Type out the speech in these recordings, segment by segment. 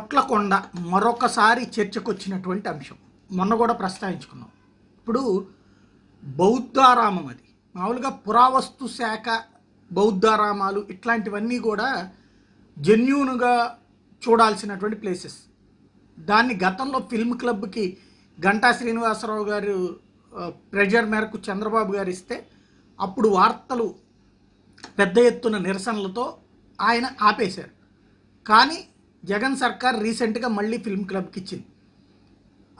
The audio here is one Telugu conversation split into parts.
పొట్లకొండ మరొకసారి చర్చకొచ్చినటువంటి అంశం మొన్న కూడా ప్రస్తావించుకున్నాం ఇప్పుడు బౌద్ధారామం అది మామూలుగా పురావస్తు శాఖ బౌద్ధారామాలు ఇట్లాంటివన్నీ కూడా జెన్యూన్గా చూడాల్సినటువంటి ప్లేసెస్ దాన్ని గతంలో ఫిల్మ్ క్లబ్కి గంటా శ్రీనివాసరావు గారు ప్రెజర్ మేరకు చంద్రబాబు గారు ఇస్తే అప్పుడు వార్తలు పెద్ద ఎత్తున నిరసనలతో ఆయన ఆపేశారు కానీ జగన్ సర్కార్ రీసెంట్గా మళ్ళీ ఫిల్మ్ క్లబ్కి ఇచ్చింది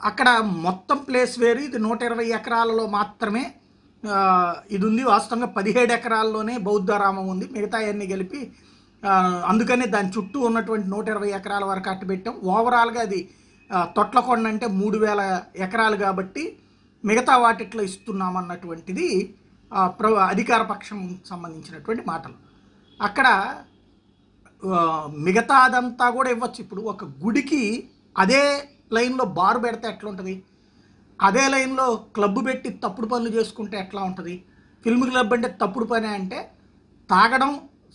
అక్కడ మొత్తం ప్లేస్ వేరు ఇది నూట ఇరవై ఎకరాలలో మాత్రమే ఇది ఉంది వాస్తవంగా పదిహేడు ఎకరాల్లోనే బౌద్ధరామం ఉంది మిగతా అన్ని కలిపి అందుకనే దాని చుట్టూ ఉన్నటువంటి నూట ఇరవై ఎకరాల వరకు అట్టు పెట్టాం ఓవరాల్గా అది తొట్లకొండ అంటే మూడు వేల ఎకరాలు కాబట్టి మిగతా వాటిట్లో ఇస్తున్నామన్నటువంటిది ప్ర అధికార పక్షం సంబంధించినటువంటి మాటలు అక్కడ మిగతాదంతా కూడా ఇవ్వచ్చు ఇప్పుడు ఒక గుడికి అదే లైన్లో బార్ పెడితే ఎట్లా ఉంటుంది అదే లైన్లో క్లబ్ పెట్టి తప్పుడు పనులు చేసుకుంటే ఎట్లా ఉంటుంది ఫిల్మ్ క్లబ్ అంటే తప్పుడు పని అంటే తాగడం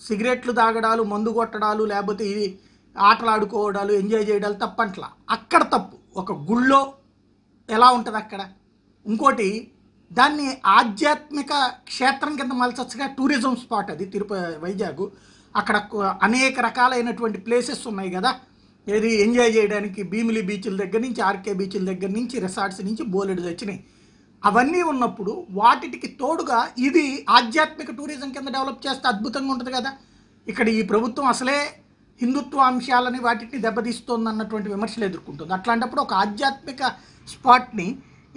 సిగరెట్లు తాగడాలు మందు కొట్టడాలు లేకపోతే ఇవి ఆటలు ఆడుకోవడాలు ఎంజాయ్ చేయడాలు తప్పంట్లా అక్కడ తప్పు ఒక గుళ్ళో ఎలా ఉంటుంది అక్కడ ఇంకోటి దాన్ని ఆధ్యాత్మిక క్షేత్రం కింద మలచచ్చగా టూరిజం స్పాట్ అది తిరుపతి వైజాగ్ అక్కడ అనేక రకాలైనటువంటి ప్లేసెస్ ఉన్నాయి కదా ఏది ఎంజాయ్ చేయడానికి భీమిలి బీచ్ల దగ్గర నుంచి ఆర్కే బీచ్ల దగ్గర నుంచి రిసార్ట్స్ నుంచి బోలెడు వచ్చినాయి అవన్నీ ఉన్నప్పుడు వాటికి తోడుగా ఇది ఆధ్యాత్మిక టూరిజం కింద డెవలప్ చేస్తే అద్భుతంగా ఉంటుంది కదా ఇక్కడ ఈ ప్రభుత్వం అసలే హిందుత్వ అంశాలని వాటిని దెబ్బతీస్తుంది అన్నటువంటి విమర్శలు ఎదుర్కొంటుంది అట్లాంటప్పుడు ఒక ఆధ్యాత్మిక స్పాట్ని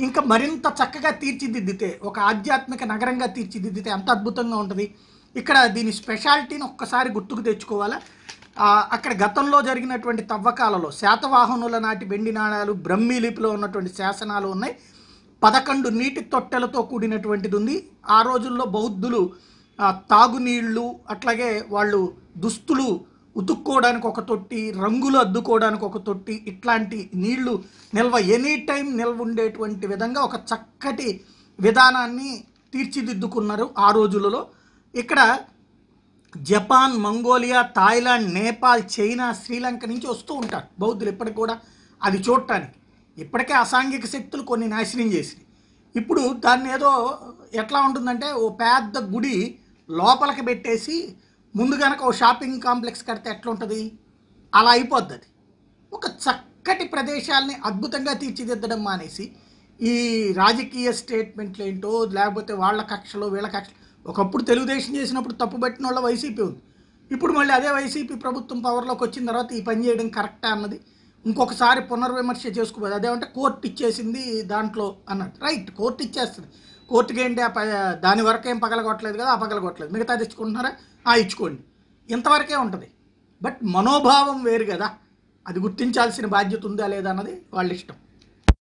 ఇంకా మరింత చక్కగా తీర్చిదిద్దితే ఒక ఆధ్యాత్మిక నగరంగా తీర్చిదిద్దితే ఎంత అద్భుతంగా ఉంటుంది ఇక్కడ దీని స్పెషాలిటీని ఒక్కసారి గుర్తుకు తెచ్చుకోవాలా అక్కడ గతంలో జరిగినటువంటి తవ్వకాలలో శాతవాహనుల నాటి బెండి నాణాలు బ్రహ్మీ లిపిలో ఉన్నటువంటి శాసనాలు ఉన్నాయి పదకొండు నీటి తొట్టెలతో కూడినటువంటిది ఉంది ఆ రోజుల్లో బౌద్ధులు తాగునీళ్ళు అట్లాగే వాళ్ళు దుస్తులు ఉతుక్కోవడానికి ఒక తొట్టి రంగులు అద్దుకోవడానికి ఒక తొట్టి ఇట్లాంటి నీళ్లు నిల్వ ఎనీ టైం నిల్వ ఉండేటువంటి విధంగా ఒక చక్కటి విధానాన్ని తీర్చిదిద్దుకున్నారు ఆ రోజులలో ఇక్కడ Japan Mongolia Thailand Nepal China Sri Lanka నుంచి వస్తూ ఉంటారు బౌద్ధులు ఇప్పటికి కూడా అది చూడటానికి ఇప్పటికే అసాంఘిక శక్తులు కొన్ని నాశనం చేసినాయి ఇప్పుడు దాన్ని ఏదో ఎట్లా ఉంటుందంటే ఓ పెద్ద గుడి లోపలికి పెట్టేసి ముందు కనుక ఓ షాపింగ్ కాంప్లెక్స్ కడితే ఎట్లా ఉంటుంది అలా అయిపోద్ది అది ఒక చక్కటి ప్రదేశాలని అద్భుతంగా తీర్చిదిద్దడం మానేసి ఈ రాజకీయ స్టేట్మెంట్లు ఏంటో లేకపోతే వాళ్ళ కక్షలో వీళ్ళ కక్షలు ఒకప్పుడు తెలుగుదేశం చేసినప్పుడు తప్పు పట్టిన వాళ్ళ వైసీపీ ఉంది ఇప్పుడు మళ్ళీ అదే వైసీపీ ప్రభుత్వం పవర్లోకి వచ్చిన తర్వాత ఈ పని చేయడం కరెక్టా అన్నది ఇంకొకసారి పునర్విమర్శ చేసుకోబోదు అదేమంటే కోర్టు ఇచ్చేసింది దాంట్లో అన్నట్టు రైట్ కోర్టు ఇచ్చేస్తుంది కోర్టుకి ఏంటి దాని వరకు ఏం పగలగొట్టలేదు కదా ఆ పగలగొట్టలేదు మిగతా తెచ్చుకుంటున్నారా ఆ ఇచ్చుకోండి ఇంతవరకే ఉంటుంది బట్ మనోభావం వేరు కదా అది గుర్తించాల్సిన బాధ్యత ఉందా లేదా అన్నది వాళ్ళ ఇష్టం